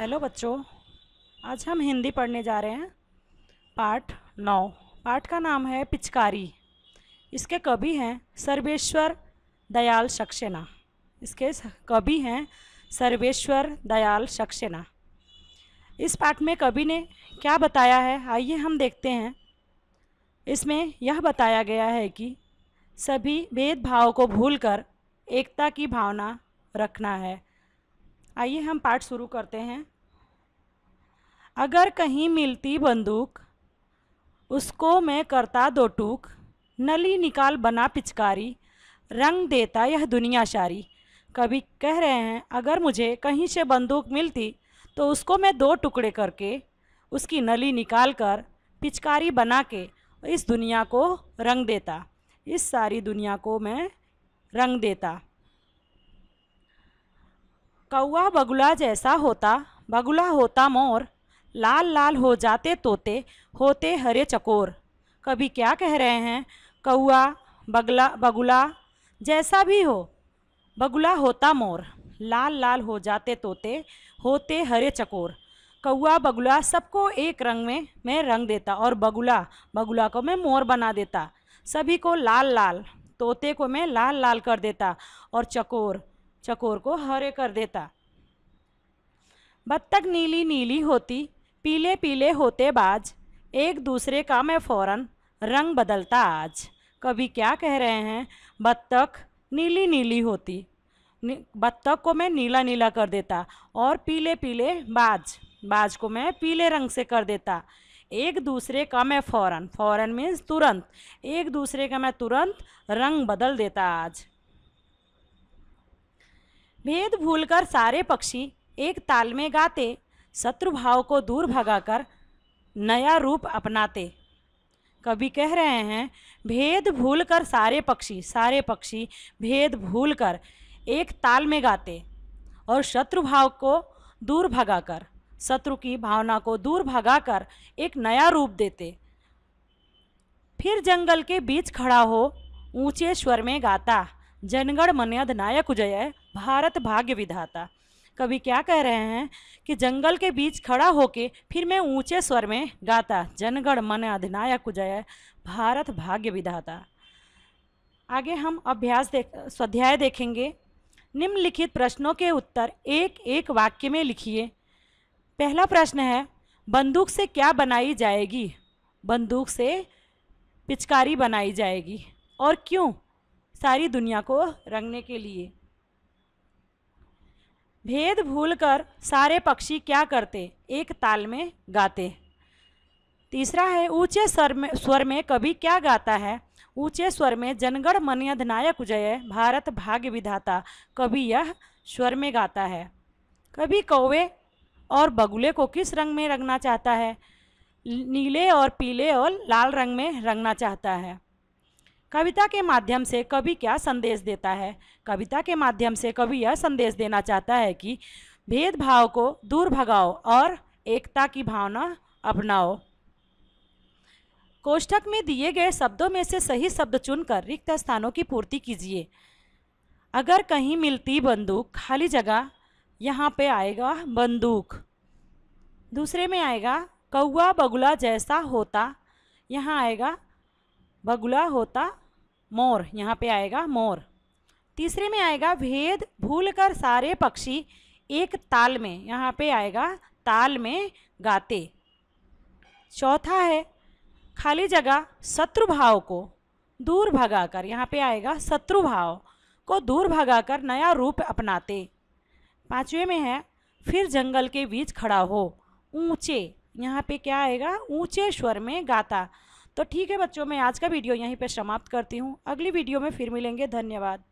hello बच्चों आज हम हिंदी पढ़ने जा रहे हैं पाठ नौ पाठ का नाम है पिचकारी इसके कवि हैं सर्वेश्वर दयाल सक्सेना इसके कवि हैं सर्वेश्वर दयाल सक्सेना इस पाठ में कवि ने क्या बताया है आइए हम देखते हैं इसमें यह बताया गया है कि सभी भेदभाव को भूलकर एकता की भावना रखना है आइए हम पाठ शुरू करते हैं अगर कहीं मिलती बंदूक उसको मैं करता दो टूक नली निकाल बना पिचकारी रंग देता यह दुनिया शारी कभी कह रहे हैं अगर मुझे कहीं से बंदूक मिलती तो उसको मैं दो टुकड़े करके उसकी नली निकाल कर पिचकारी बना के इस दुनिया को रंग देता इस सारी दुनिया को मैं रंग देता कौआ बगुला जैसा होता बगुला होता मोर लाल लाल हो जाते तोते होते हरे चकोर कभी क्या कह रहे हैं कौआ बगला बगुला जैसा भी हो बगुला होता मोर लाल लाल हो जाते तोते होते हरे चकोर कौआ बगुला सबको एक रंग में मैं रंग देता और बगुला बगुला को मैं मोर बना देता सभी को लाल लाल तोते को मैं लाल लाल कर देता और चकोर चकोर को हरे कर देता बत्तख नीली नीली होती पीले पीले होते बाज एक दूसरे का मैं फौरन रंग बदलता आज कभी क्या कह रहे हैं बत्तख नीली नीली होती बत्तख को मैं नीला नीला कर देता और पीले पीले बाज बाज को मैं पीले रंग से कर देता एक दूसरे का मैं फ़ौरन फ़ौरन मीन्स तुरंत एक दूसरे का मैं तुरंत रंग बदल देता आज भेद भूलकर सारे पक्षी एक ताल में गाते शत्रु भाव को दूर भगाकर नया रूप अपनाते कभी कह रहे हैं भेद भूल कर सारे पक्षी सारे पक्षी भेद भूल कर एक ताल में गाते और शत्रु भाव को दूर भगाकर शत्रु की भावना को दूर भगाकर एक नया रूप देते फिर जंगल के बीच खड़ा हो ऊंचे स्वर में गाता जनगण मनयद नायक उजय भारत भाग्य विधाता कवि क्या कह रहे हैं कि जंगल के बीच खड़ा होके फिर मैं ऊंचे स्वर में गाता जनगण मन अधिनायक उजय भारत भाग्य विधाता आगे हम अभ्यास देख स्वाध्याय देखेंगे निम्नलिखित प्रश्नों के उत्तर एक एक वाक्य में लिखिए पहला प्रश्न है बंदूक से क्या बनाई जाएगी बंदूक से पिचकारी बनाई जाएगी और क्यों सारी दुनिया को रंगने के लिए भेद भूलकर सारे पक्षी क्या करते एक ताल में गाते तीसरा है ऊंचे स्वर में स्वर में कभी क्या गाता है ऊंचे स्वर में जनगण मन अधिनायक जय भारत भाग्य विधाता कवि यह स्वर में गाता है कभी कौवे और बगुले को किस रंग में रंगना चाहता है नीले और पीले और लाल रंग में रंगना चाहता है कविता के माध्यम से कवि क्या संदेश देता है कविता के माध्यम से कवि यह संदेश देना चाहता है कि भेदभाव को दूर भगाओ और एकता की भावना अपनाओ कोष्ठक में दिए गए शब्दों में से सही शब्द चुनकर रिक्त स्थानों की पूर्ति कीजिए अगर कहीं मिलती बंदूक खाली जगह यहाँ पे आएगा बंदूक दूसरे में आएगा कौआ बगुला जैसा होता यहाँ आएगा बगुला होता मोर यहाँ पे आएगा मोर तीसरे में आएगा भेद भूलकर सारे पक्षी एक ताल में यहाँ पे आएगा ताल में गाते चौथा है खाली जगह शत्रु भाव को दूर भगाकर यहाँ पे आएगा शत्रु भाव को दूर भगाकर नया रूप अपनाते पाँचवें में है फिर जंगल के बीच खड़ा हो ऊंचे यहाँ पे क्या आएगा ऊंचे स्वर में गाता तो ठीक है बच्चों मैं आज का वीडियो यहीं पर समाप्त करती हूँ अगली वीडियो में फिर मिलेंगे धन्यवाद